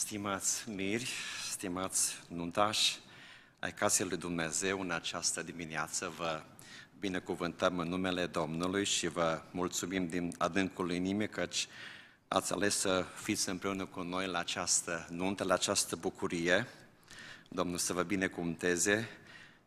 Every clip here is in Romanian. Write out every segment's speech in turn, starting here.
Stimați miri, stimați nuntași ai casei lui Dumnezeu, în această dimineață vă binecuvântăm în numele Domnului și vă mulțumim din adâncul inimii căci ați ales să fiți împreună cu noi la această nuntă, la această bucurie. Domnul să vă binecuvânteze.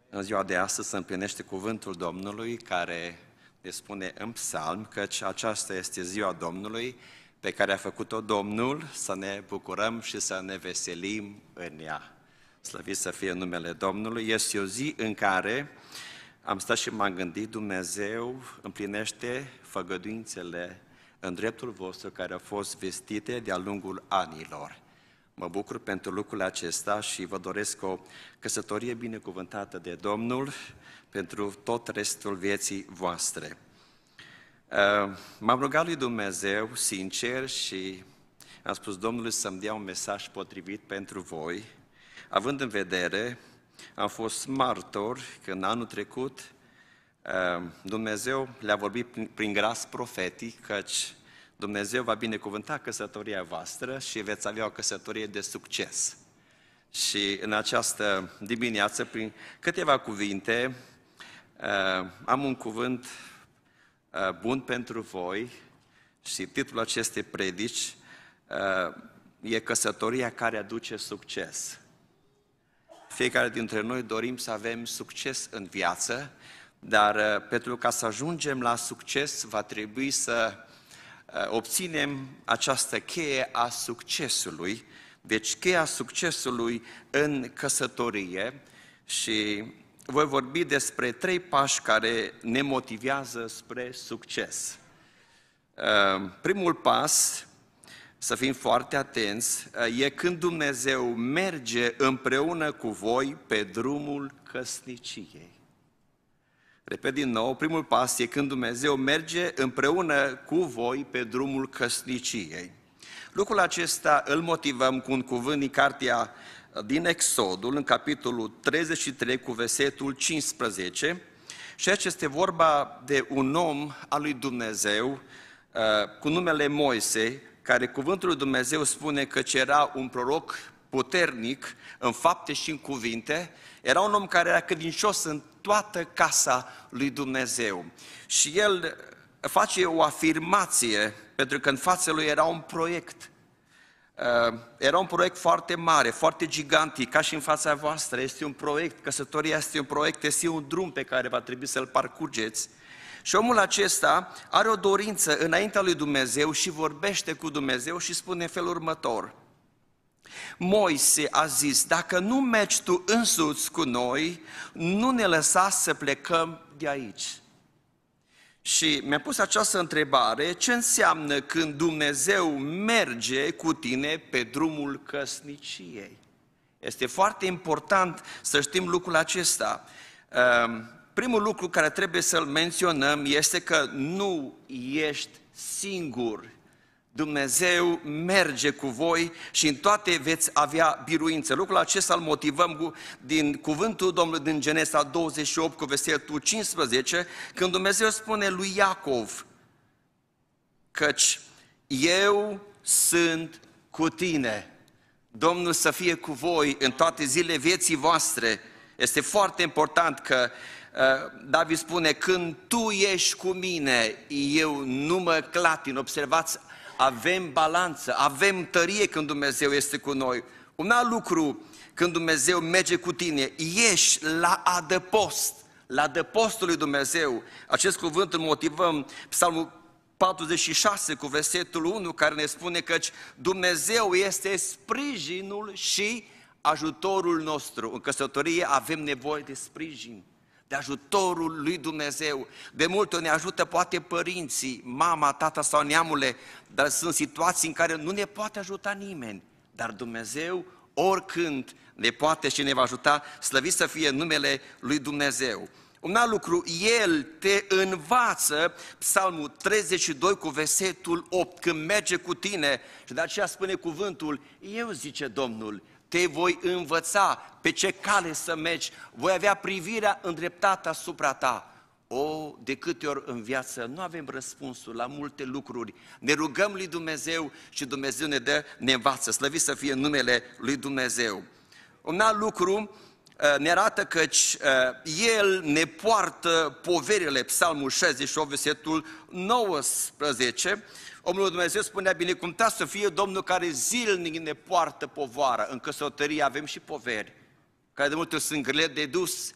În ziua de astăzi se împlinește cuvântul Domnului care ne spune în psalm căci aceasta este ziua Domnului, pe care a făcut-o Domnul, să ne bucurăm și să ne veselim în ea. Slăvit să fie numele Domnului, este o zi în care am stat și m-am gândit, Dumnezeu împlinește făgăduințele în dreptul vostru care au fost vestite de-a lungul anilor. Mă bucur pentru lucrul acesta și vă doresc o căsătorie binecuvântată de Domnul pentru tot restul vieții voastre. Eh, m-am rugat lui Dumnezeu, sincer, și am spus Domnului să-mi dea un mesaj potrivit pentru voi, având în vedere, am fost martor că în anul trecut eh, Dumnezeu le-a vorbit prin, gras profetic, căci Dumnezeu va binecuvânta căsătoria voastră și veți avea o căsătorie de succes. Și în această dimineață, prin câteva cuvinte, eh, am un cuvânt Uh, bun pentru voi și titlul acestei predici uh, e Căsătoria care aduce succes. Fiecare dintre noi dorim să avem succes în viață, dar uh, pentru ca să ajungem la succes va trebui să obținem această cheie a succesului, deci cheia succesului în căsătorie și voi vorbi despre trei pași care ne motivează spre succes. Uh, primul pas, să fim foarte atenți, uh, e când Dumnezeu merge împreună cu voi pe drumul căsniciei. Repet din nou, primul pas e când Dumnezeu merge împreună cu voi pe drumul căsniciei. Lucrul acesta îl motivăm cu un cuvânt din cartea din Exodul, în capitolul 33 cu versetul 15, și aici este vorba de un om al lui Dumnezeu uh, cu numele Moise, care cuvântul lui Dumnezeu spune că era un proroc puternic în fapte și în cuvinte, era un om care era credincios în toată casa lui Dumnezeu. Și el face o afirmație, pentru că în fața lui era un proiect, Uh, era un proiect foarte mare, foarte gigantic, ca și în fața voastră. Este un proiect, căsătoria este un proiect, este un drum pe care va trebui să-l parcurgeți. Și omul acesta are o dorință înaintea lui Dumnezeu și vorbește cu Dumnezeu și spune în felul următor. Moise a zis, dacă nu mergi tu însuți cu noi, nu ne lăsa să plecăm de aici. Și mi-a pus această întrebare, ce înseamnă când Dumnezeu merge cu tine pe drumul căsniciei? Este foarte important să știm lucrul acesta. Ehm, primul lucru care trebuie să-l menționăm este că nu ești singur Dumnezeu merge cu voi și în toate veți avea biruință. Lucrul acesta îl motivăm cu, din cuvântul Domnului din Genesa 28 cu versetul 15, când Dumnezeu spune lui Iacov, căci eu sunt cu tine. Domnul să fie cu voi în toate zilele vieții voastre. Este foarte important că uh, David spune, când tu ești cu mine, eu nu mă clatin. Observați avem balanță, avem tărie când Dumnezeu este cu noi. Un alt lucru, când Dumnezeu merge cu tine, ieși la adăpost, la adăpostul lui Dumnezeu. Acest cuvânt îl motivăm psalmul 46 cu versetul 1 care ne spune căci Dumnezeu este sprijinul și ajutorul nostru. În căsătorie avem nevoie de sprijin de ajutorul lui Dumnezeu. De multe ne ajută poate părinții, mama, tata sau neamule, dar sunt situații în care nu ne poate ajuta nimeni. Dar Dumnezeu oricând ne poate și ne va ajuta, slăvit să fie numele lui Dumnezeu. Un alt lucru, El te învață, Psalmul 32 cu versetul 8, când merge cu tine și de aceea spune cuvântul, eu zice Domnul, te voi învăța pe ce cale să mergi, voi avea privirea îndreptată asupra ta. O, de câte ori în viață nu avem răspunsul la multe lucruri. Ne rugăm lui Dumnezeu și Dumnezeu ne dă, ne învață. Slăvit să fie numele lui Dumnezeu. Un alt lucru, Uh, ne arată că uh, El ne poartă poverile, Psalmul 68, versetul 19. Omul Dumnezeu spunea, binecuvântat să fie Domnul care zilnic ne poartă povară. În căsătorie avem și poveri, care de multe sunt grele de dus,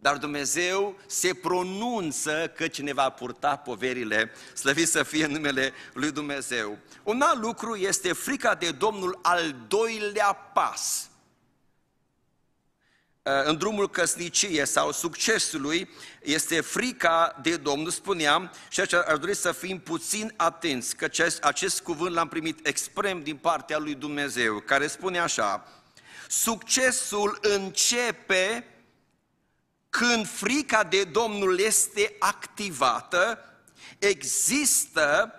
dar Dumnezeu se pronunță că cineva va purta poverile, slăvit să fie numele lui Dumnezeu. Un alt lucru este frica de Domnul al doilea pas – Eh, în drumul căsniciei sau succesului este frica de Domnul, spuneam, și aici aș dori să fim puțin atenți, că acest, acest cuvânt l-am primit extrem din partea lui Dumnezeu, care spune așa, succesul începe când frica de Domnul este activată, există,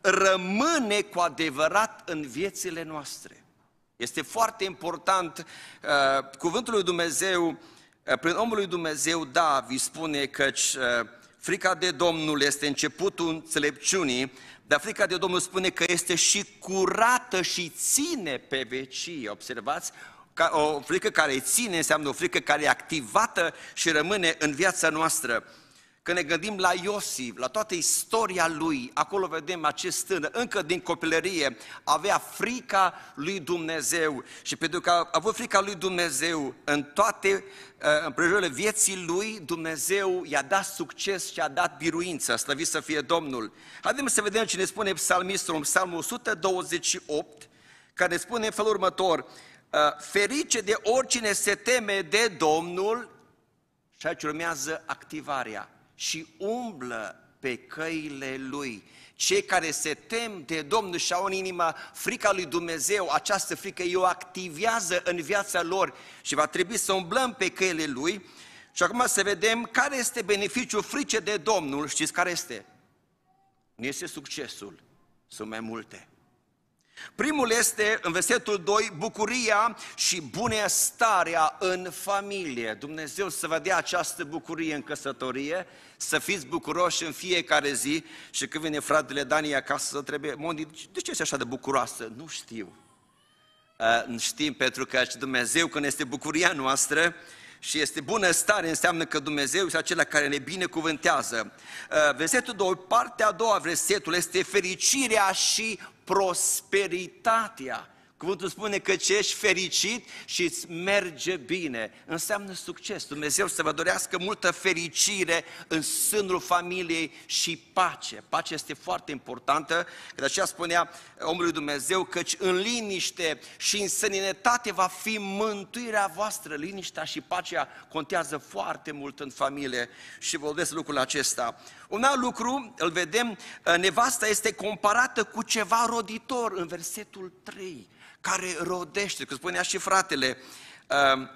rămâne cu adevărat în viețile noastre. Este foarte important, uh, cuvântul lui Dumnezeu, uh, prin omul lui Dumnezeu, David spune că uh, frica de Domnul este începutul înțelepciunii, dar frica de Domnul spune că este și curată și ține pe vecie. Observați? O frică care ține înseamnă o frică care e activată și rămâne în viața noastră. Când ne gândim la Iosif, la toată istoria lui, acolo vedem acest tânăr, încă din copilărie, avea frica lui Dumnezeu. Și pentru că a avut frica lui Dumnezeu în toate ă, împrejurile vieții lui, Dumnezeu i-a dat succes și a dat biruință, slăvit să fie Domnul. Haideți să vedem ce ne spune psalmistul în psalmul 128, care ne spune în felul următor, ă, ferice de oricine se teme de Domnul, și aici urmează activarea și umblă pe căile Lui. Cei care se tem de Domnul și au în inima frica lui Dumnezeu, această frică îi o activează în viața lor și va trebui să umblăm pe căile Lui. Și acum să vedem care este beneficiul frice de Domnul, știți care este? Nu este succesul, sunt mai multe. Primul este, în versetul 2, bucuria și bunăstarea în familie. Dumnezeu să vă dea această bucurie în căsătorie, să fiți bucuroși în fiecare zi și când vine fratele Dani acasă să trebuie, Moni, de ce ești așa de bucuroasă? Nu știu. Uh, știm pentru că Dumnezeu, când este bucuria noastră, și este bună stare, înseamnă că Dumnezeu este acela care ne binecuvântează. Uh, versetul 2, partea a doua versetul este fericirea și prosperitatea. Cuvântul spune că ce ești fericit și îți merge bine. Înseamnă succes. Dumnezeu să vă dorească multă fericire în sânul familiei și pace. Pace este foarte importantă, că de aceea spunea omului Dumnezeu, căci în liniște și în sănătate va fi mântuirea voastră. Liniștea și pacea contează foarte mult în familie și vorbesc lucrul acesta. Un alt lucru, îl vedem, nevasta este comparată cu ceva roditor în versetul 3 care rodește, Că spunea și fratele. Um,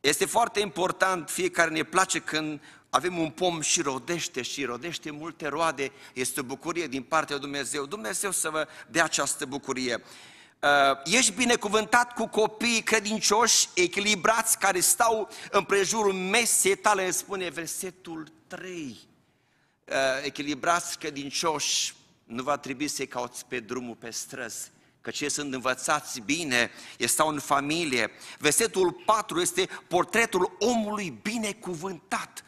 este foarte important, fiecare ne place când avem un pom și rodește și rodește multe roade, este o bucurie din partea Dumnezeu. Dumnezeu să vă dea această bucurie. Uh, ești binecuvântat cu copii credincioși, echilibrați, care stau în prejurul mesei tale, spune versetul 3. Uh, echilibrați, credincioși, nu va trebui să-i cauți pe drumul, pe străzi, Că cei sunt învățați bine, stau în familie. Versetul 4 este portretul omului binecuvântat.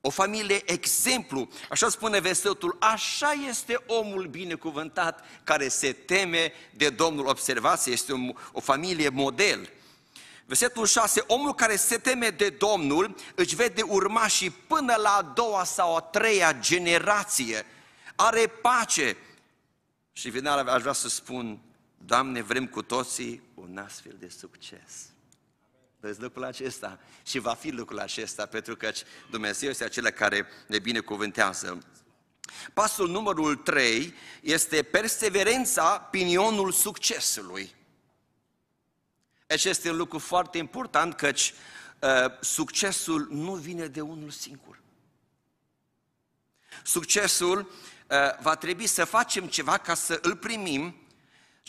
O familie exemplu, așa spune versetul, așa este omul binecuvântat care se teme de Domnul. Observați, este o, familie model. Versetul 6, omul care se teme de Domnul își vede urmașii până la a doua sau a treia generație. Are pace. Și în final aș vrea să spun Doamne, vrem cu toții un astfel de succes. Vezi lucrul acesta și va fi lucrul acesta, pentru că Dumnezeu este acela care ne binecuvântează. Pasul numărul 3 este perseverența pinionul succesului. Acest este un lucru foarte important, căci uh, succesul nu vine de unul singur. Succesul uh, va trebui să facem ceva ca să îl primim,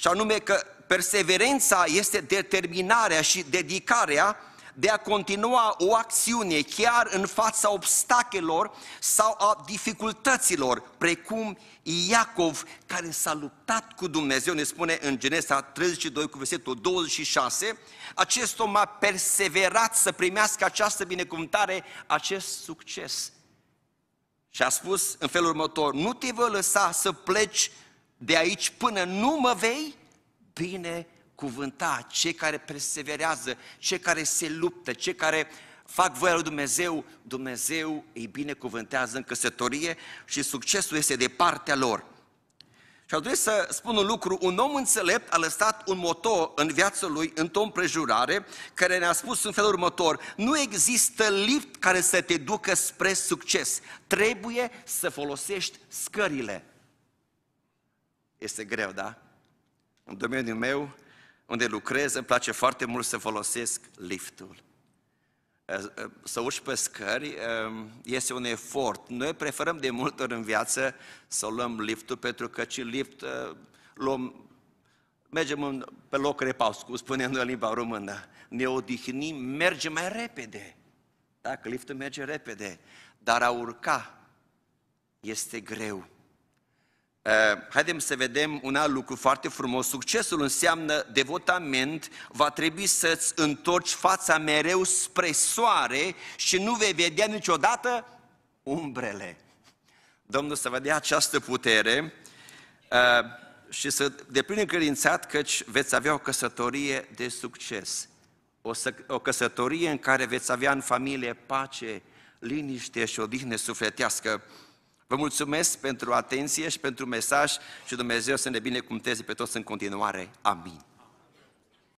și anume că perseverența este determinarea și dedicarea de a continua o acțiune chiar în fața obstacolelor sau a dificultăților, precum Iacov care s-a luptat cu Dumnezeu, ne spune în Genesa 32 cu versetul 26, acest om a perseverat să primească această binecuvântare, acest succes. Și a spus în felul următor, nu te voi lăsa să pleci de aici până nu mă vei cuvânta Cei care perseverează, cei care se luptă, cei care fac voia lui Dumnezeu, Dumnezeu îi binecuvântează în căsătorie și succesul este de partea lor. Și aș să spun un lucru, un om înțelept a lăsat un motor în viața lui, în o împrejurare, care ne-a spus în felul următor, nu există lift care să te ducă spre succes, trebuie să folosești scările este greu, da? În domeniul meu, unde lucrez, îmi place foarte mult să folosesc liftul. Eh, eh, să urci pe scări eh, este un efort. Noi preferăm de multe ori în viață să luăm liftul, pentru că și lift luăm mergem în, pe loc repaus, cum spune noi în limba română. Ne odihnim, Merge mai repede. Dacă liftul merge repede, dar a urca este greu. Eh, Haidem să vedem un alt lucru foarte frumos. Succesul înseamnă devotament, va trebui să-ți întorci fața mereu spre soare și nu vei vedea niciodată umbrele. Domnul să vă dea această putere eh, și să deplin încredințat că veți avea o căsătorie de succes. O, să, o căsătorie în care veți avea în familie pace, liniște și odihne sufletească. Vă mulțumesc pentru atenție și pentru mesaj și Dumnezeu să ne binecuvânteze pe toți în continuare. Amin.